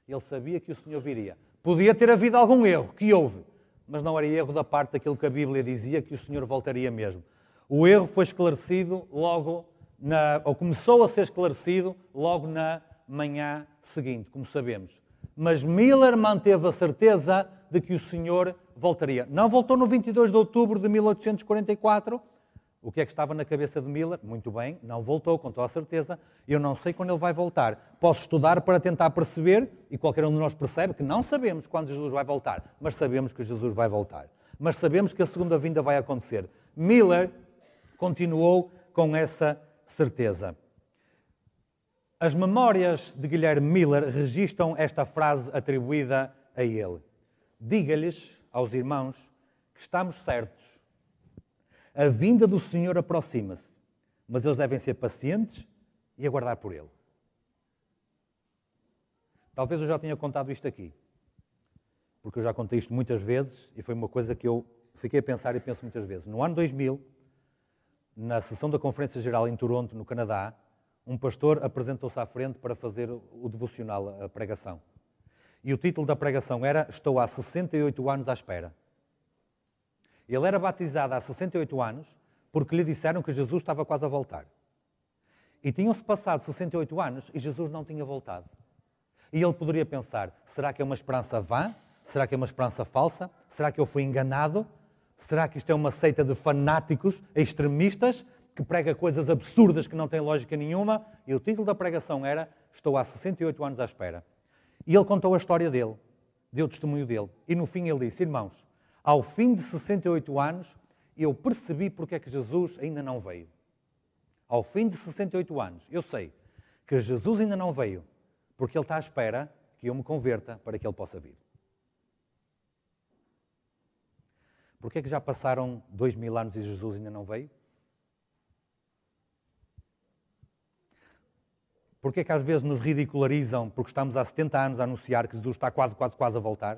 Ele sabia que o Senhor viria. Podia ter havido algum erro, que houve, mas não era erro da parte daquilo que a Bíblia dizia que o Senhor voltaria mesmo. O erro foi esclarecido logo na, ou começou a ser esclarecido logo na manhã seguinte, como sabemos. Mas Miller manteve a certeza de que o Senhor voltaria. Não voltou no 22 de outubro de 1844. O que é que estava na cabeça de Miller? Muito bem, não voltou, com toda a certeza. Eu não sei quando ele vai voltar. Posso estudar para tentar perceber, e qualquer um de nós percebe que não sabemos quando Jesus vai voltar, mas sabemos que Jesus vai voltar. Mas sabemos que a segunda vinda vai acontecer. Miller continuou com essa certeza. As memórias de Guilherme Miller registram esta frase atribuída a ele: Diga-lhes aos irmãos que estamos certos. A vinda do Senhor aproxima-se, mas eles devem ser pacientes e aguardar por ele. Talvez eu já tenha contado isto aqui, porque eu já contei isto muitas vezes e foi uma coisa que eu fiquei a pensar e penso muitas vezes. No ano 2000, na sessão da Conferência Geral em Toronto, no Canadá, um pastor apresentou-se à frente para fazer o devocional, a pregação. E o título da pregação era Estou há 68 anos à espera. Ele era batizado há 68 anos porque lhe disseram que Jesus estava quase a voltar. E tinham-se passado 68 anos e Jesus não tinha voltado. E ele poderia pensar: será que é uma esperança vã? Será que é uma esperança falsa? Será que eu fui enganado? Será que isto é uma seita de fanáticos extremistas que prega coisas absurdas que não têm lógica nenhuma? E o título da pregação era Estou há 68 anos à espera. E ele contou a história dele, deu testemunho dele. E no fim ele disse: Irmãos, ao fim de 68 anos, eu percebi porque é que Jesus ainda não veio. Ao fim de 68 anos, eu sei que Jesus ainda não veio, porque ele está à espera que eu me converta para que ele possa vir. Porquê é que já passaram dois mil anos e Jesus ainda não veio? Porquê é que às vezes nos ridicularizam porque estamos há 70 anos a anunciar que Jesus está quase, quase, quase a voltar?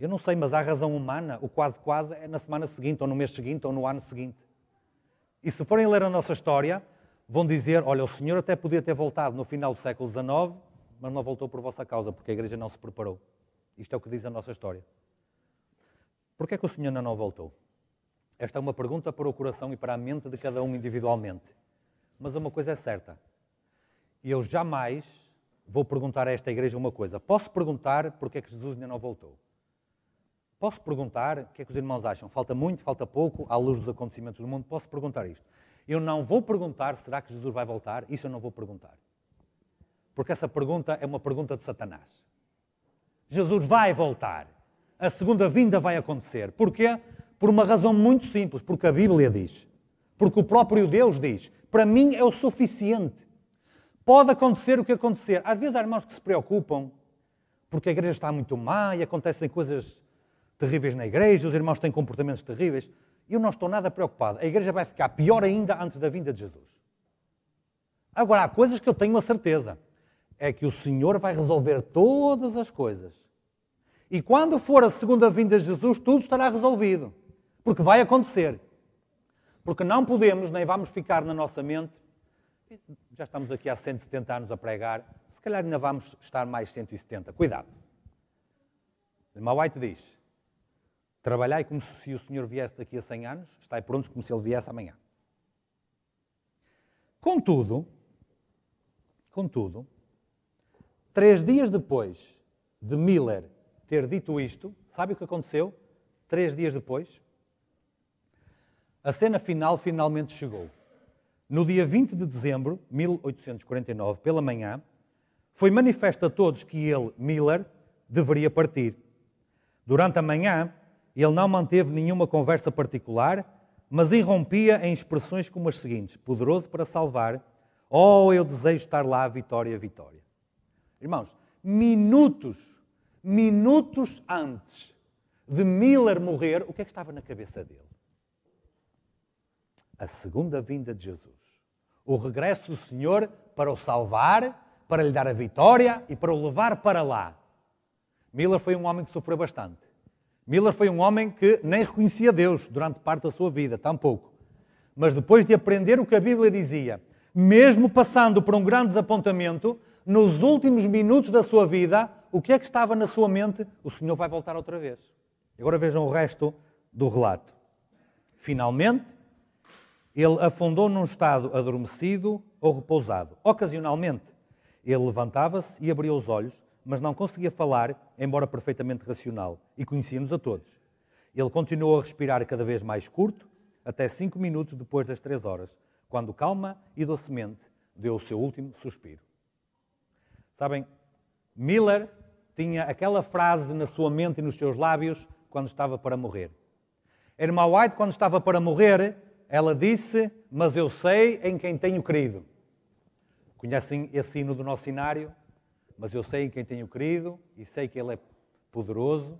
Eu não sei, mas há razão humana. O quase, quase é na semana seguinte, ou no mês seguinte, ou no ano seguinte. E se forem ler a nossa história, vão dizer: olha, o Senhor até podia ter voltado no final do século XIX, mas não voltou por vossa causa, porque a igreja não se preparou. Isto é o que diz a nossa história. Porquê é que o senhor ainda não voltou? Esta é uma pergunta para o coração e para a mente de cada um individualmente. Mas uma coisa é certa. Eu jamais vou perguntar a esta igreja uma coisa. Posso perguntar porquê é que Jesus ainda não voltou? Posso perguntar o que é que os irmãos acham? Falta muito, falta pouco, à luz dos acontecimentos do mundo? Posso perguntar isto? Eu não vou perguntar será que Jesus vai voltar? Isso eu não vou perguntar. Porque essa pergunta é uma pergunta de Satanás. Jesus vai voltar a segunda vinda vai acontecer. Porquê? Por uma razão muito simples, porque a Bíblia diz, porque o próprio Deus diz, para mim é o suficiente. Pode acontecer o que acontecer. Às vezes há irmãos que se preocupam porque a igreja está muito má e acontecem coisas terríveis na igreja, os irmãos têm comportamentos terríveis. Eu não estou nada preocupado. A igreja vai ficar pior ainda antes da vinda de Jesus. Agora, há coisas que eu tenho a certeza: é que o Senhor vai resolver todas as coisas. E quando for a segunda vinda de Jesus, tudo estará resolvido. Porque vai acontecer. Porque não podemos, nem vamos ficar na nossa mente. Já estamos aqui há 170 anos a pregar. Se calhar ainda vamos estar mais 170. Cuidado. Irmã White diz: Trabalhai como se o Senhor viesse daqui a 100 anos, estai prontos como se ele viesse amanhã. Contudo, contudo, três dias depois de Miller ter dito isto, sabe o que aconteceu? Três dias depois, a cena final finalmente chegou. No dia 20 de dezembro de 1849, pela manhã, foi manifesto a todos que ele, Miller, deveria partir. Durante a manhã, ele não manteve nenhuma conversa particular, mas irrompia em expressões como as seguintes: poderoso para salvar, oh, eu desejo estar lá, vitória, vitória. Irmãos, minutos minutos antes de Miller morrer, o que é que estava na cabeça dele? A segunda vinda de Jesus. O regresso do Senhor para o salvar, para lhe dar a vitória e para o levar para lá. Miller foi um homem que sofreu bastante. Miller foi um homem que nem reconhecia Deus durante parte da sua vida, tampouco. Mas depois de aprender o que a Bíblia dizia, mesmo passando por um grande desapontamento, nos últimos minutos da sua vida, o que é que estava na sua mente? O Senhor vai voltar outra vez. Agora vejam o resto do relato. Finalmente, ele afundou num estado adormecido ou repousado. Ocasionalmente, ele levantava-se e abria os olhos, mas não conseguia falar, embora perfeitamente racional, e conhecia-nos a todos. Ele continuou a respirar cada vez mais curto, até cinco minutos depois das três horas, quando calma e docemente deu o seu último suspiro. Sabem, Miller tinha aquela frase na sua mente e nos seus lábios quando estava para morrer. A irmã White, quando estava para morrer, ela disse: Mas eu sei em quem tenho crido. Conhecem esse hino do nosso cenário? Mas eu sei em quem tenho crido e sei que Ele é poderoso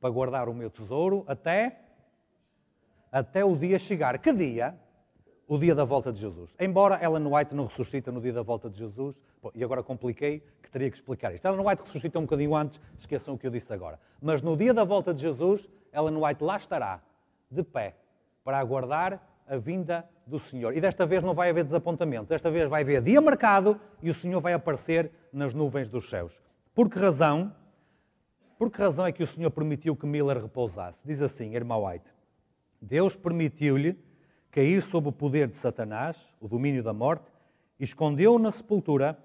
para guardar o meu tesouro até, até o dia chegar. Que dia? o dia da volta de Jesus. Embora Ellen White não ressuscita no dia da volta de Jesus, e agora compliquei que teria que explicar isto. Ellen White ressuscita um bocadinho antes, esqueçam o que eu disse agora. Mas no dia da volta de Jesus, Ellen White lá estará, de pé, para aguardar a vinda do Senhor. E desta vez não vai haver desapontamento, desta vez vai haver dia marcado e o Senhor vai aparecer nas nuvens dos céus. Por que razão? Por que razão é que o Senhor permitiu que Miller repousasse? Diz assim, irmã White. Deus permitiu-lhe cair sob o poder de Satanás, o domínio da morte, e escondeu-o na sepultura,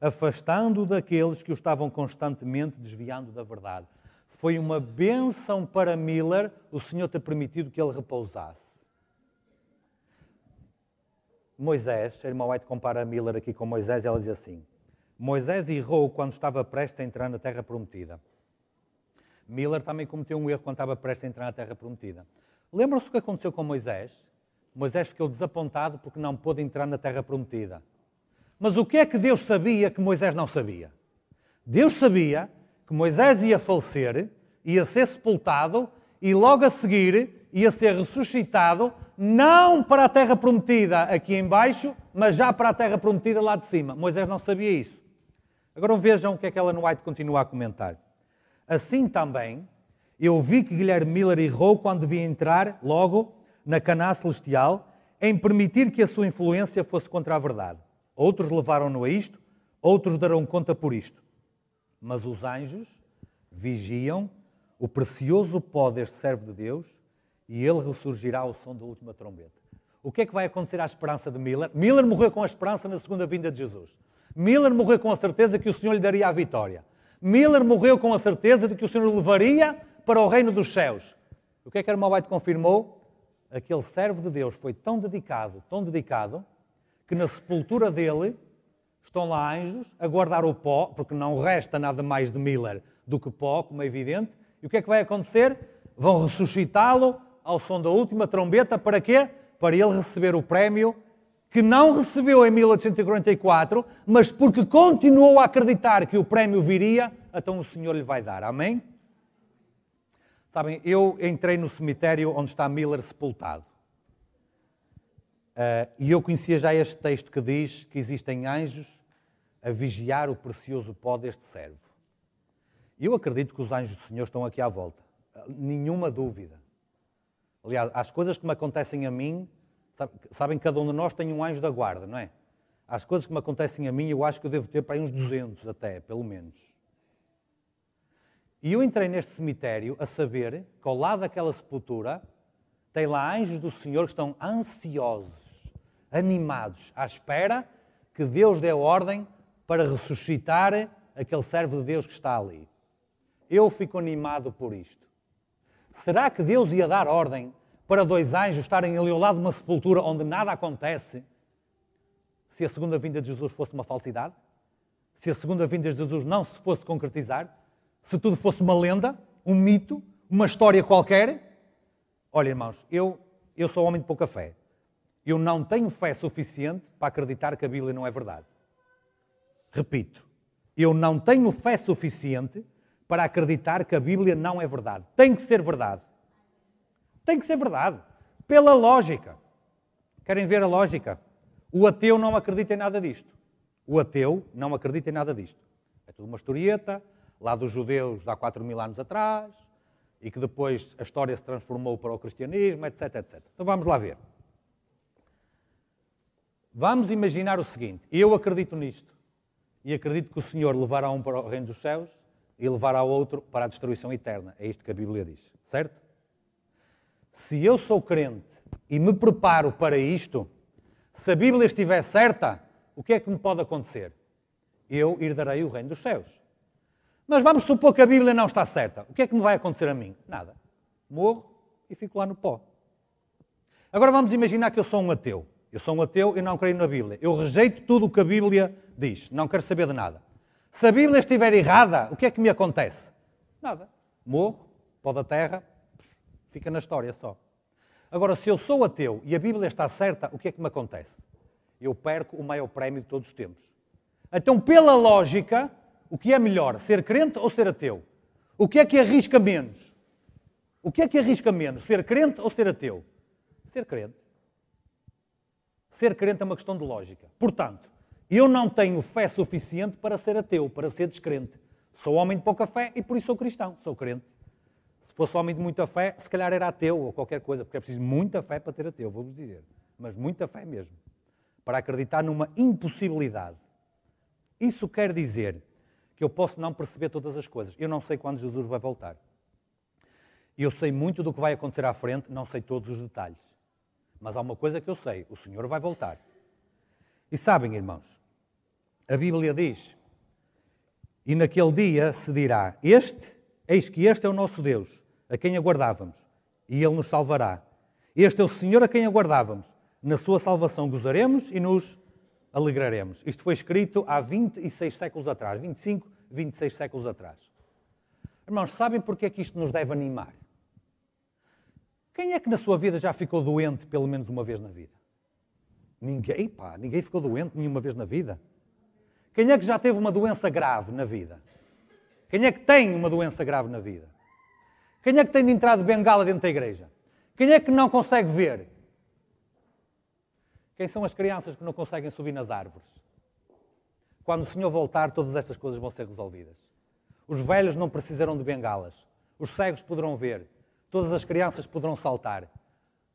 afastando-o daqueles que o estavam constantemente desviando da verdade. Foi uma bênção para Miller o Senhor ter permitido que ele repousasse. Moisés, Irmã White compara Miller aqui com Moisés, ela diz assim: Moisés errou quando estava prestes a entrar na Terra Prometida. Miller também cometeu um erro quando estava prestes a entrar na Terra Prometida. Lembram-se o que aconteceu com Moisés? Moisés ficou desapontado porque não pôde entrar na terra prometida. Mas o que é que Deus sabia que Moisés não sabia? Deus sabia que Moisés ia falecer, ia ser sepultado e logo a seguir ia ser ressuscitado, não para a terra prometida aqui embaixo, mas já para a terra prometida lá de cima. Moisés não sabia isso. Agora vejam o que é que Ellen White continua a comentar. Assim também, eu vi que Guilherme Miller errou quando devia entrar logo na Caná Celestial em permitir que a sua influência fosse contra a verdade. Outros levaram-no a isto, outros darão conta por isto. Mas os anjos vigiam o precioso pó deste servo de Deus e ele ressurgirá ao som da última trombeta. O que é que vai acontecer à esperança de Miller? Miller morreu com a esperança na segunda vinda de Jesus. Miller morreu com a certeza que o Senhor lhe daria a vitória. Miller morreu com a certeza de que o Senhor o levaria para o reino dos céus. O que é que Armalite confirmou? aquele servo de Deus foi tão dedicado, tão dedicado, que na sepultura dele estão lá anjos a guardar o pó, porque não resta nada mais de Miller do que pó, como é evidente. E o que é que vai acontecer? Vão ressuscitá-lo ao som da última trombeta, para quê? Para ele receber o prémio que não recebeu em 1844, mas porque continuou a acreditar que o prémio viria, então o Senhor lhe vai dar. Amém? Sabem, eu entrei no cemitério onde está Miller sepultado. Uh, e eu conhecia já este texto que diz que existem anjos a vigiar o precioso pó deste servo. E eu acredito que os anjos do Senhor estão aqui à volta. Eh, nenhuma dúvida. Aliás, as coisas que me acontecem a mim, sabem que cada um de nós tem um anjo da guarda, não é? As coisas que me acontecem a mim, eu acho que eu devo ter para aí uns 200 até, pelo menos. E eu entrei neste cemitério a saber que ao lado daquela sepultura tem lá anjos do Senhor que estão ansiosos, animados, à espera que Deus dê ordem para ressuscitar aquele servo de Deus que está ali. Eu fico animado por isto. Será que Deus ia dar ordem para dois anjos estarem ali ao lado de uma sepultura onde nada acontece se a segunda vinda de Jesus fosse uma falsidade? Se a segunda vinda de Jesus não se fosse concretizar? se tudo fosse uma lenda, um mito, uma história qualquer. Olha, irmãos, eu, eu sou homem de pouca fé. Eu não tenho fé suficiente para acreditar que a Bíblia não é verdade. Repito, eu não tenho fé suficiente para acreditar que a Bíblia não é verdade. Tem que ser verdade. Tem que ser verdade. Pela lógica. Querem ver a lógica? O ateu não acredita em nada disto. O ateu não acredita em nada disto. É tudo uma historieta, lá dos judeus de há 4 mil anos atrás, e que depois a história se transformou para o cristianismo, etc, etc. Então vamos lá ver. Vamos imaginar o seguinte: eu acredito nisto, e acredito que o Senhor levará um para o reino dos céus e levará outro para a destruição eterna. É isto que a Bíblia diz, certo? Se eu sou crente e me preparo para isto, se a Bíblia estiver certa, o que é que me pode acontecer? Eu herdarei o reino dos céus. Mas vamos supor que a Bíblia não está certa. O que é que me vai acontecer a mim? Nada. Morro e fico lá no pó. Agora vamos imaginar que eu sou um ateu. Eu sou um ateu e não creio na Bíblia. Eu rejeito tudo o que a Bíblia diz. Não quero saber de nada. Se a Bíblia estiver errada, o que é que me acontece? Nada. Morro, pó da terra, fica na história só. Agora, se eu sou ateu e a Bíblia está certa, o que é que me acontece? Eu perco o maior prémio de todos os tempos. Então, pela lógica, o que é melhor, ser crente ou ser ateu? O que é que arrisca menos? O que é que arrisca menos, ser crente ou ser ateu? Ser crente. Ser crente é uma questão de lógica. Portanto, eu não tenho fé suficiente para ser ateu, para ser descrente. Sou homem de pouca fé e por isso sou cristão, sou crente. Se fosse homem de muita fé, se calhar era ateu ou qualquer coisa, porque é preciso muita fé para ter ateu, vou-vos dizer. Mas muita fé mesmo. Para acreditar numa impossibilidade. Isso quer dizer que eu posso não perceber todas as coisas. Eu não sei quando Jesus vai voltar. Eu sei muito do que vai acontecer à frente, não sei todos os detalhes. Mas há uma coisa que eu sei: o Senhor vai voltar. E sabem, irmãos, a Bíblia diz: E naquele dia se dirá: Este, eis que este é o nosso Deus, a quem aguardávamos, e ele nos salvará. Este é o Senhor a quem aguardávamos. Na sua salvação gozaremos e nos alegraremos. Isto foi escrito há 26 séculos atrás, 25, 26 séculos atrás. Irmãos, sabem porque é que isto nos deve animar? Quem é que na sua vida já ficou doente pelo menos uma vez na vida? Ninguém, pá, ninguém ficou doente nenhuma vez na vida. Quem é que já teve uma doença grave na vida? Quem é que tem uma doença grave na vida? Quem é que tem de entrar de bengala dentro da igreja? Quem é que não consegue ver? Quem são as crianças que não conseguem subir nas árvores? Quando o Senhor voltar, todas estas coisas vão ser resolvidas. Os velhos não precisarão de bengalas. Os cegos poderão ver. Todas as crianças poderão saltar.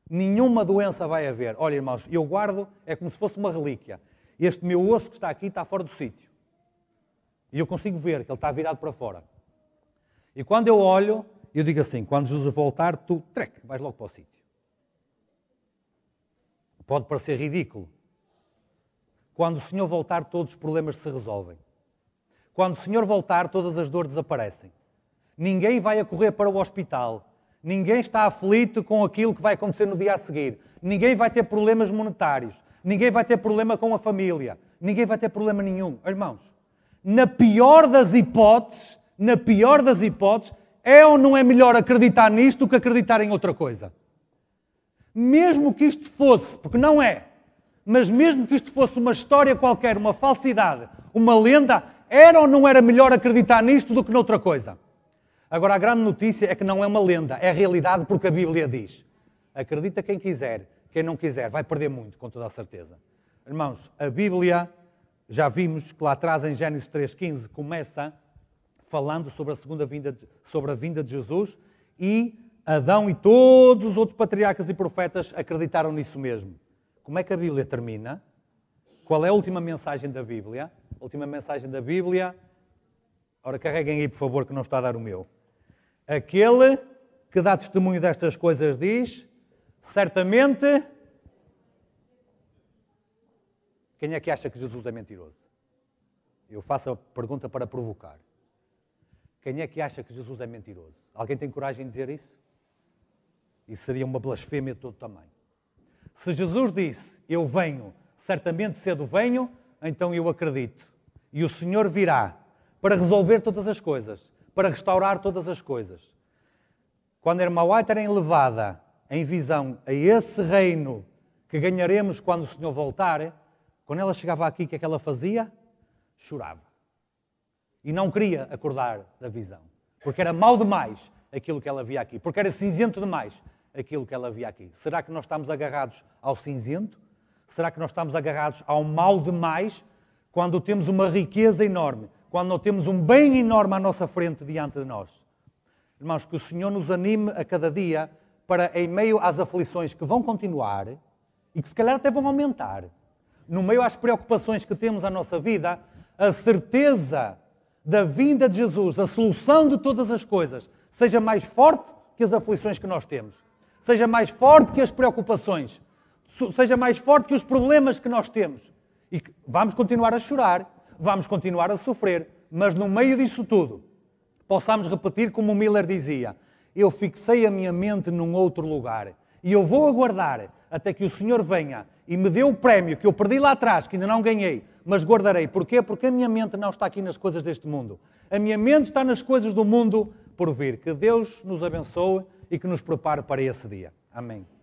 Nenhuma doença vai haver. Olha, irmãos, eu guardo, é como se fosse uma relíquia. Este meu osso que está aqui está fora do sítio. E eu consigo ver que ele está virado para fora. E quando eu olho, eu digo assim: quando Jesus voltar, tu, trec, vais logo para o sítio. Pode parecer ridículo. Quando o Senhor voltar, todos os problemas se resolvem. Quando o Senhor voltar, todas as dores desaparecem. Ninguém vai a correr para o hospital. Ninguém está aflito com aquilo que vai acontecer no dia a seguir. Ninguém vai ter problemas monetários. Ninguém vai ter problema com a família. Ninguém vai ter problema nenhum. Irmãos, na pior das hipóteses, na pior das hipóteses, é ou não é melhor acreditar nisto do que acreditar em outra coisa? mesmo que isto fosse, porque não é, mas mesmo que isto fosse uma história qualquer, uma falsidade, uma lenda, era ou não era melhor acreditar nisto do que noutra coisa? Agora, a grande notícia é que não é uma lenda, é realidade porque a Bíblia diz. Acredita quem quiser, quem não quiser vai perder muito, com toda a certeza. Irmãos, a Bíblia, já vimos que lá atrás em Gênesis 3,15 começa falando sobre a segunda vinda, de, sobre a vinda de Jesus e Adão e todos os outros patriarcas e profetas acreditaram nisso mesmo. Como é que a Bíblia termina? Qual é a última mensagem da Bíblia? A última mensagem da Bíblia. Ora, carreguem aí, por favor, que não está a dar o meu. Aquele que dá testemunho destas coisas diz: certamente. Quem é que acha que Jesus é mentiroso? Eu faço a pergunta para provocar. Quem é que acha que Jesus é mentiroso? Alguém tem coragem de dizer isso? E seria uma blasfêmia de todo tamanho. Se Jesus disse, Eu venho, certamente cedo venho, então eu acredito. E o Senhor virá para resolver todas as coisas, para restaurar todas as coisas. Quando a irmã White era elevada em visão a esse reino que ganharemos quando o Senhor voltar, quando ela chegava aqui, o que é que ela fazia? Chorava. E não queria acordar da visão. Porque era mau demais aquilo que ela via aqui. Porque era cinzento demais aquilo que ela via aqui? Será que nós estamos agarrados ao cinzento? Será que nós estamos agarrados ao mal demais quando temos uma riqueza enorme, quando não temos um bem enorme à nossa frente diante de nós? Irmãos, que o Senhor nos anime a cada dia para, em meio às aflições que vão continuar e que se calhar até vão aumentar, no meio às preocupações que temos à nossa vida, a certeza da vinda de Jesus, da solução de todas as coisas, seja mais forte que as aflições que nós temos seja mais forte que as preocupações, seja mais forte que os problemas que nós temos. E vamos continuar a chorar, vamos continuar a sofrer, mas no meio disso tudo, possamos repetir como o Miller dizia: Eu fixei a minha mente num outro lugar e eu vou aguardar até que o Senhor venha e me dê o prémio que eu perdi lá atrás, que ainda não ganhei, mas guardarei. Porquê? Porque a minha mente não está aqui nas coisas deste mundo. A minha mente está nas coisas do mundo por vir. Que Deus nos abençoe e que nos prepare para esse dia. Amém.